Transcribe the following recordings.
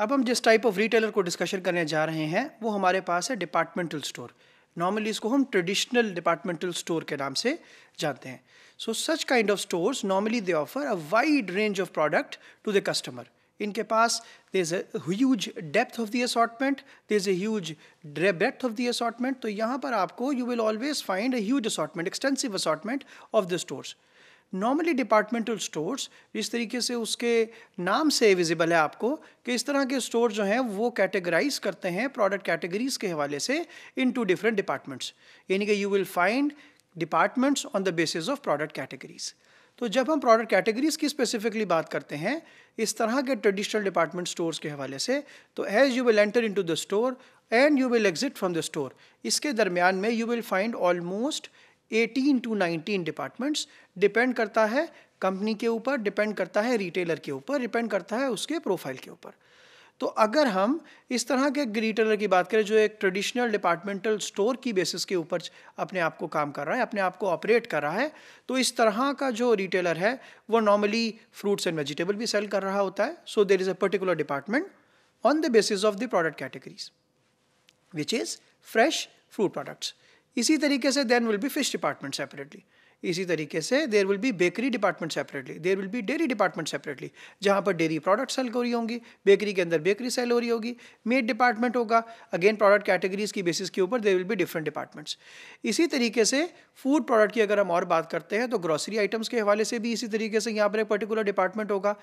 अब हम जिस टाइप ऑफ रिटेलर को डिस्कशन करने जा रहे हैं वो हमारे पास है डिपार्टमेंटल स्टोर नॉर्मली इसको हम ट्रेडिशनल डिपार्टमेंटल स्टोर के नाम से जानते हैं so such kind of stores normally they offer a wide range of product to the customer इनके पास they is a depth of the assortment they is huge breadth of the assortment तो यहाँ पर आपको you will always find a assortment extensive assortment of the stores normally departmental stores जिस तरीके से उसके नाम से विजिबल है आपको कि इस तरह के स्टोर जो हैं वो कैटेगराइज करते हैं प्रोडक्ट कैटेगरीज के हवाले से इन टू डिफरेंट डिपार्टमेंट्स यानी कि you will find departments on the basis of product categories तो जब हम प्रोडक्ट कैटेगरीज की स्पेसिफिकली बात करते हैं इस तरह के ट्रेडिशनल डिपार्टमेंट स्टोर्स के हवाले से तो as you will enter in to the store and you will exit from the store इसके दरमियान में you will find almost 18 to 19 departments depend करता है कंपनी के ऊपर डिपेंड करता है रिटेलर के ऊपर डिपेंड करता है उसके प्रोफाइल के ऊपर तो अगर हम इस तरह के रिटेलर की बात करें जो एक ट्रेडिशनल डिपार्टमेंटल स्टोर की बेसिस के ऊपर अपने आप को काम कर रहा है अपने आप को ऑपरेट कर रहा है तो इस तरह का जो रिटेलर है वो नॉर्मली फ्रूट्स एंड वेजिटेबल भी सेल कर रहा होता है so there is a particular department on the basis of the product categories which is fresh fruit products इसी तरीके से then will be fish department separately इसी तरीके से there will be bakery department separately there will be dairy department separately जहाँ पर dairy product cell हो रही होंगी बेकरी के अंदर बेकरी सेल हो रही होगी मेड डिपार्टमेंट होगा अगेन प्रोडक्ट कैटेगरीज की बेसिस के ऊपर there will be different departments इसी तरीके से फूड प्रोडक्ट की अगर हम और बात करते हैं तो ग्रॉसरी आइटम्स के हवाले से भी इसी तरीके से यहाँ पर एक पर्टिकुलर डिपार्टमेंट होगा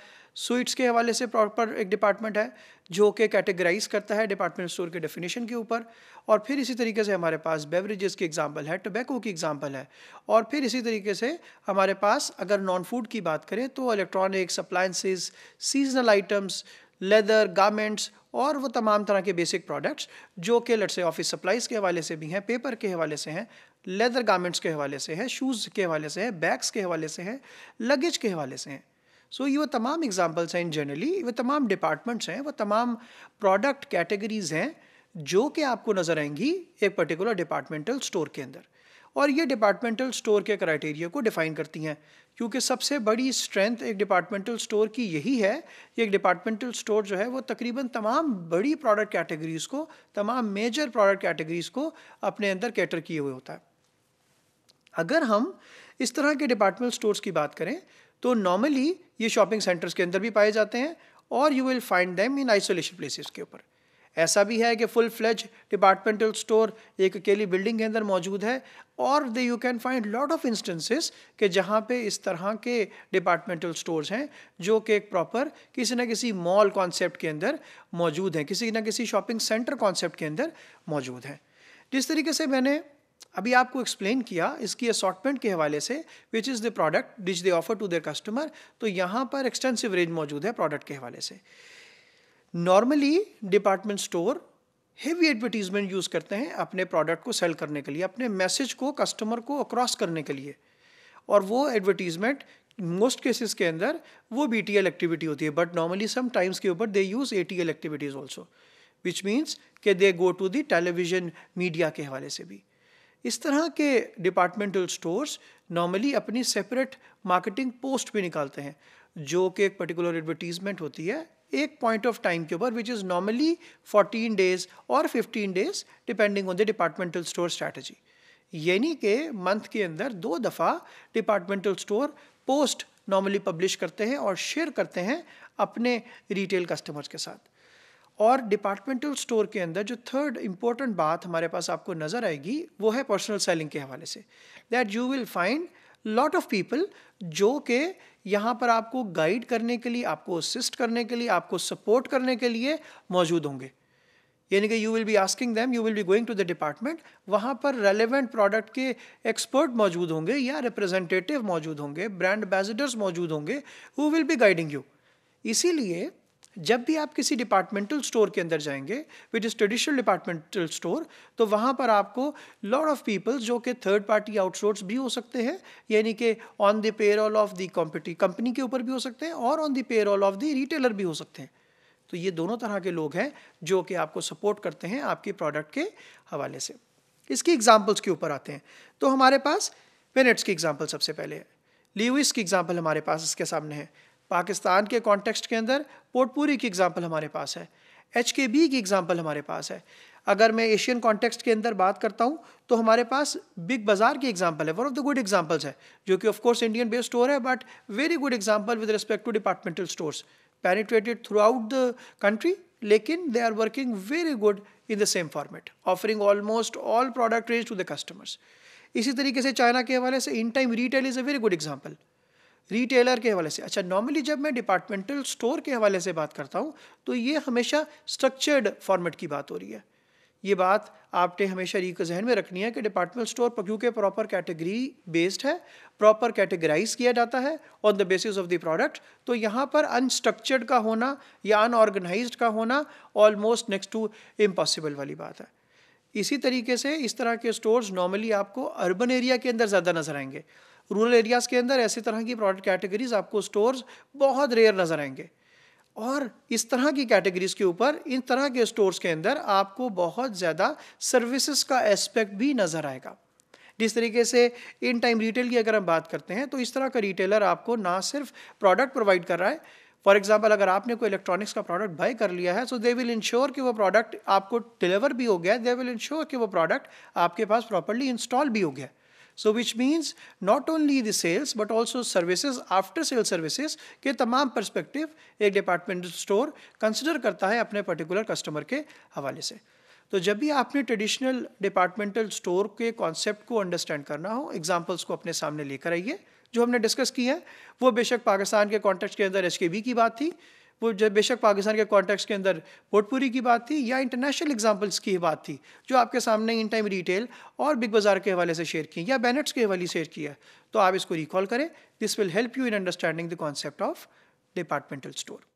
स्वीट्स के हवाले से प्रॉपर एक डिपार्टमेंट है जो कि कैटेगराइज करता है डिपार्टमेंट स्टोर के डेफिनेशन के ऊपर और फिर इसी तरीके से हमारे पास बेवरेजेस की एग्जाम्पल है टोबैको की एग्जाम्पल है और फिर इसी तरीके से हमारे पास अगर नॉन फूड की बात करें तो electronics appliances seasonal items leather garments और वो तमाम तरह के बेसिक प्रोडक्ट्स जो कि लट से ऑफिस सप्लाइज़ के हवाले से भी हैं पेपर के हवाले से हैं लेदर गारमेंट्स के हवाले से हैं शूज़ के हवाले से हैं बैग्स के हवाले से हैं लगेज के हवाले से हैं सो so, ये वो तमाम एग्जाम्पल्स हैं इन जनरली वो तमाम डिपार्टमेंट्स हैं वो तमाम प्रोडक्ट कैटेगरीज़ हैं जो कि आपको नज़र आएंगी एक पर्टिकुलर डिपार्टमेंटल स्टोर के अंदर और ये डिपार्टमेंटल स्टोर के क्राइटेरिया को डिफ़ाइन करती हैं क्योंकि सबसे बड़ी स्ट्रेंथ एक डिपार्टमेंटल स्टोर की यही है कि एक डिपार्टमेंटल स्टोर जो है वो तकरीबन तमाम बड़ी प्रोडक्ट कैटेगरीज़ को तमाम मेजर प्रोडक्ट कैटेगरीज़ को अपने अंदर कैटर किए हुए होता है अगर हम इस तरह के डिपार्टमेंट स्टोर्स की बात करें तो नॉर्मली ये शॉपिंग सेंटर्स के अंदर भी पाए जाते हैं और you will find them in isolation places के ऊपर ऐसा भी है कि फुल फ्लेज डिपार्टमेंटल स्टोर एक अकेली बिल्डिंग के अंदर मौजूद है और they you can find lot of instances के जहाँ पे इस तरह के डिपार्टमेंटल स्टोर्स हैं जो कि एक प्रॉपर किसी न किसी मॉल कॉन्सेप्ट के अंदर मौजूद हैं किसी न किसी शॉपिंग सेंटर कॉन्सेप्ट के अंदर मौजूद हैं जिस तरीके से मैंने अभी आपको एक्सप्लेन किया इसकी असॉटमेंट के हवाले से which is the product which they offer to their customer तो यहाँ पर एक्सटेंसिव रेंज मौजूद है प्रोडक्ट के हवाले से normally department store heavy advertisement use करते हैं अपने प्रोडक्ट को सेल करने के लिए अपने मैसेज को कस्टमर को अक्रॉस करने के लिए और वो एडवर्टीजमेंट मोस्ट केसेस के अंदर वो बी टी एल एक्टिविटी होती है बट नॉर्मली सम टाइम्स के ऊपर they use A T L activities also which means के they go to the television media के हवाले से भी इस तरह के डिपार्टमेंटल स्टोर्स नॉर्मली अपनी सेपरेट मार्केटिंग पोस्ट भी निकालते हैं जो कि एक पर्टिकुलर एडवर्टीजमेंट होती है एक पॉइंट ऑफ टाइम के ऊपर विच इज़ नॉर्मली 14 डेज और 15 days depending on the departmental store strategy यानी कि मंथ के अंदर दो दफ़ा departmental store post normally publish करते हैं और शेयर करते हैं अपने रिटेल कस्टमर्स के साथ और डिपार्टमेंटल स्टोर के अंदर जो थर्ड इम्पोर्टेंट बात हमारे पास आपको नज़र आएगी वो है पर्सनल सेलिंग के हवाले से that you will find lot of people जो कि यहाँ पर आपको गाइड करने के लिए आपको असिस्ट करने के लिए आपको सपोर्ट करने के लिए मौजूद होंगे यानी कि you will be asking them you will be going to the department वहाँ पर रेलिवेंट प्रोडक्ट के एक्सपर्ट मौजूद होंगे या रिप्रेजेंटेटिव मौजूद होंगे ब्रांड एम्बेसडर्स मौजूद होंगे who will be guiding you इसीलिए जब भी आप किसी डिपार्टमेंटल स्टोर के अंदर जाएंगे which is traditional departmental store तो वहाँ पर आपको लॉट ऑफ पीपल्स जो कि थर्ड पार्टी आउटसोर्स भी हो सकते हैं यानी कि on the payroll of the कॉम्पिटी कंपनी के ऊपर भी हो सकते हैं और on the payroll of the retailer भी हो सकते हैं तो ये दोनों तरह के लोग हैं जो कि आपको सपोर्ट करते हैं आपके प्रोडक्ट के हवाले से इसकी एग्जाम्पल्स के ऊपर आते हैं तो हमारे पास पेनेट्स की एग्जाम्पल सबसे पहले है लीविस की एग्जाम्पल हमारे पास इसके सामने है पाकिस्तान के कॉन्टेक्स्ट के अंदर पोर्टपूरी की एग्ज़ाम्पल हमारे पास है एच के बी की एग्ज़ाम्पल हमारे पास है अगर मैं एशियन कॉन्टेक्स्ट के अंदर बात करता हूँ तो हमारे पास बिग बाज़ार की एग्जाम्पल है one of the good examples है जो कि of course Indian based store है but very good example with respect to departmental store penetrated throughout the country लेकिन they are working very good in the same format offering almost all product range to the customers इसी तरीके से China के हवाले से in time retail is a very good example retailer के हवाले से अच्छा नॉर्मली जब मैं डिपार्टमेंटल स्टोर के हवाले से बात करता हूँ तो ये हमेशा स्ट्रक्चर्ड फॉर्मेट की बात हो रही है ये बात आपने हमेशा रीक जहन में रखनी है कि डिपार्टमेंट स्टोर पर क्योंकि प्रॉपर कैटेगरी बेस्ड है प्रॉपर कैटेगराइज किया जाता है on the basis of the product तो यहाँ पर अनस्ट्रक्चर्ड का होना या अनऑर्गेनाइज का होना ऑलमोस्ट नेक्स्ट टू इम्पॉसिबल वाली बात है इसी तरीके से इस तरह के स्टोर्स नॉर्मली आपको अर्बन एरिया के अंदर ज़्यादा नज़र आएंगे रूरल एरियाज़ के अंदर ऐसे तरह की प्रोडक्ट कैटेगरीज आपको स्टोर्स बहुत रेयर नज़र आएंगे और इस तरह की कैटेगरीज के ऊपर इन तरह के स्टोर्स के अंदर आपको बहुत ज़्यादा सर्विसेज का एस्पेक्ट भी नज़र आएगा जिस तरीके से इन टाइम रिटेल की अगर हम बात करते हैं तो इस तरह का रिटेलर आपको ना सिर्फ प्रोडक्ट प्रोवाइड कर रहा है फॉर एग्जाम्पल अगर आपने कोई इलेक्ट्रॉनिक्स का प्रोडक्ट बाय कर लिया है सो दे विल इंश्योर कि वो प्रोडक्ट आपको डिलीवर भी हो गया दे विल इंश्योर कि वो प्रोडक्ट आपके पास प्रॉपरली इंस्टॉल भी हो गया so which means not only the sales but also services after sale services के तमाम परस्पेक्टिव एक डिपार्टमेंटल स्टोर कंसिडर करता है अपने पर्टिकुलर कस्टमर के हवाले से तो जब भी आपने ट्रेडिशनल डिपार्टमेंटल स्टोर के कॉन्सेप्ट को अंडरस्टैंड करना हो एग्जाम्पल्स को अपने सामने लेकर आइए जो हमने डिस्कस की है वो बेशक पाकिस्तान के कॉन्टेक्ट के अंदर एच की बात थी वो जब बेशक पाकिस्तान के कॉन्टेक्स के अंदर भोटपुरी की बात थी या इंटरनेशनल एग्जाम्पल्स की बात थी जो आपके सामने इन टाइम रिटेल और बिग बाज़ार के हवाले से शेयर की या बैनट्स के हवाले शेयर किया तो आप इसको रिकॉल करें this will help you in understanding the concept of departmental store